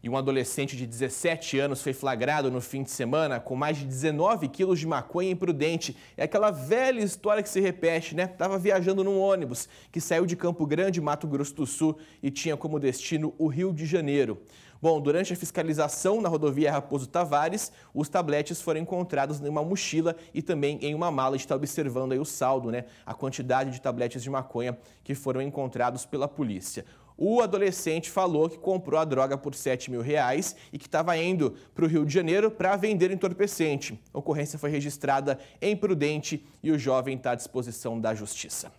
E um adolescente de 17 anos foi flagrado no fim de semana com mais de 19 quilos de maconha imprudente. É aquela velha história que se repete, né? Estava viajando num ônibus que saiu de Campo Grande, Mato Grosso do Sul e tinha como destino o Rio de Janeiro. Bom, durante a fiscalização na rodovia Raposo Tavares, os tabletes foram encontrados em uma mochila e também em uma mala. A gente está observando aí o saldo, né? A quantidade de tabletes de maconha que foram encontrados pela polícia. O adolescente falou que comprou a droga por 7 mil reais e que estava indo para o Rio de Janeiro para vender entorpecente. A ocorrência foi registrada em Prudente e o jovem está à disposição da Justiça.